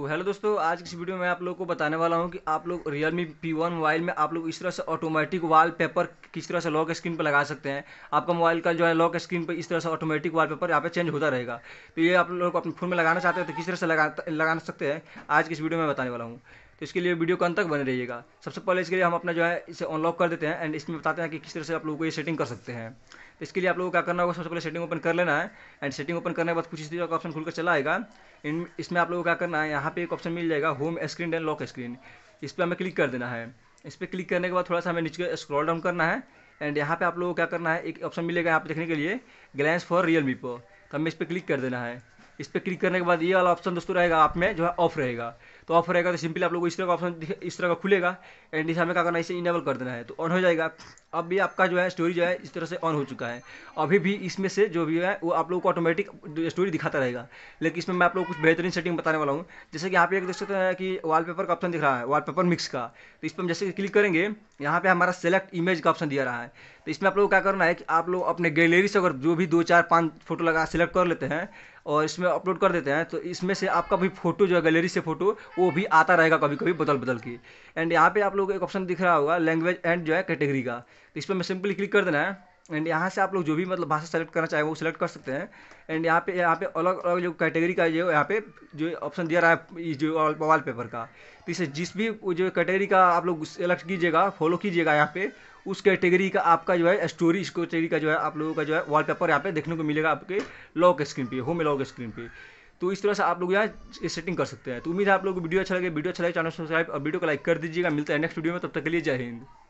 तो हेलो दोस्तों आज इस वीडियो में आप लोग को बताने वाला हूं कि आप लोग Realme P1 मोबाइल में आप लोग इस तरह से ऑटोमेटिक वॉलपेपर किस तरह से लॉक स्क्रीन पर लगा सकते हैं आपका मोबाइल का जो है लॉक स्क्रीन पर इस तरह से ऑटोमेटिक वॉलपेपर यहाँ पे चेंज होता रहेगा तो ये आप लोग अपने फ़ोन में लगाना चाहते हैं तो किस तरह से लगा लगा सकते हैं आज की इस वीडियो में बताने वाला हूँ तो इसके लिए वीडियो को अंत तक बने रहिएगा सबसे पहले इसके लिए हम अपना जो है इसे अनलॉक कर देते हैं एंड इसमें बताते हैं कि किस तरह से आप लोगों को ये सेटिंग कर सकते हैं तो इसके लिए आप लोगों को क्या करना होगा सबसे पहले सेटिंग ओपन कर लेना है एंड सेटिंग ओपन करने के बाद कुछ इस तरह का ऑप्शन खुलकर चला आएगा इन इसमें आप लोगों को क्या करना है यहाँ पे एक ऑप्शन मिल जाएगा home screen and lock screen इस पर हमें क्लिक कर देना है इस पर क्लिक करने के बाद थोड़ा सा हमें नीचे स्क्रॉल डाउन करना है एंड यहाँ पे आप लोगों को क्या करना है एक ऑप्शन मिलेगा यहाँ पे देखने के लिए ग्लैंस फॉर रियल मी पर तो हमें इस पर क्लिक कर देना है इस पर क्लिक करने के बाद ये वाला ऑप्शन दोस्तों रहेगा आप में जो है ऑफ रहेगा तो ऑफ रहेगा तो सिंपली आप लोग को इस तरह का ऑप्शन इस तरह का खुलेगा एंड इस हमें क्या करना है इसे इनेबल कर देना है तो ऑन हो जाएगा अब भी आपका जो है स्टोरी जो है इस तरह से ऑन हो चुका है अभी भी इसमें से जो भी है वो आप लोग को ऑटोमेटिक स्टोरी दिखाता रहेगा लेकिन इसमें मैं आप लोग कुछ बेहतरीन सेटिंग बताने वाला हूँ जैसे कि आप एक देख सकते हैं कि वाल का ऑप्शन दिख रहा है वाल मिक्स का तो इस पर हम जैसे क्लिक करेंगे यहाँ पर हमारा सेलेक्ट इमेज का ऑप्शन दिया रहा है तो इसमें आप लोग को क्या करना है कि आप लोग अपने गैलरी से अगर जो भी दो चार पाँच फोटो लगा सेलेक्ट कर लेते हैं और इसमें अपलोड कर देते हैं तो इसमें से आपका भी फोटो जो है गैलरी से फोटो वो भी आता रहेगा कभी कभी बदल बदल के एंड यहाँ पे आप लोग एक ऑप्शन दिख रहा होगा लैंग्वेज एंड जो है कैटेगरी का तो इस पर मैं सिंपली क्लिक कर देना है एंड यहाँ से आप लोग जो भी मतलब भाषा सेलेक्ट करना चाहे वो सिलेक्ट कर सकते हैं एंड यहाँ पे यहाँ पे अलग अलग जो कैटेगरी का जो यहाँ पे जो ऑप्शन दिया रहा है जो वॉल पेपर का तो इसे जिस भी जो कैटेगरी का आप लोग सेलेक्ट कीजिएगा फॉलो कीजिएगा यहाँ पे उस कैटेगरी का आपका जो है स्टोरी इस कैटेगरी का जो है आप लोगों का जो है वॉल पेपर यहाँ पे देखने को मिलेगा आपके लॉक स्क्रीन पे होम लॉक स्क्रीन पे तो इस तरह से आप लोग यहाँ सेटिंग कर सकते हैं तो उम्मीद है आप लोग को वीडियो अच्छा लगे वीडियो अच्छा लगे चैनल सब्सक्राइब और वीडियो को लाइक कर दीजिएगा मिलता है नेक्स्ट वीडियो में तब तक के लिए जय हिंद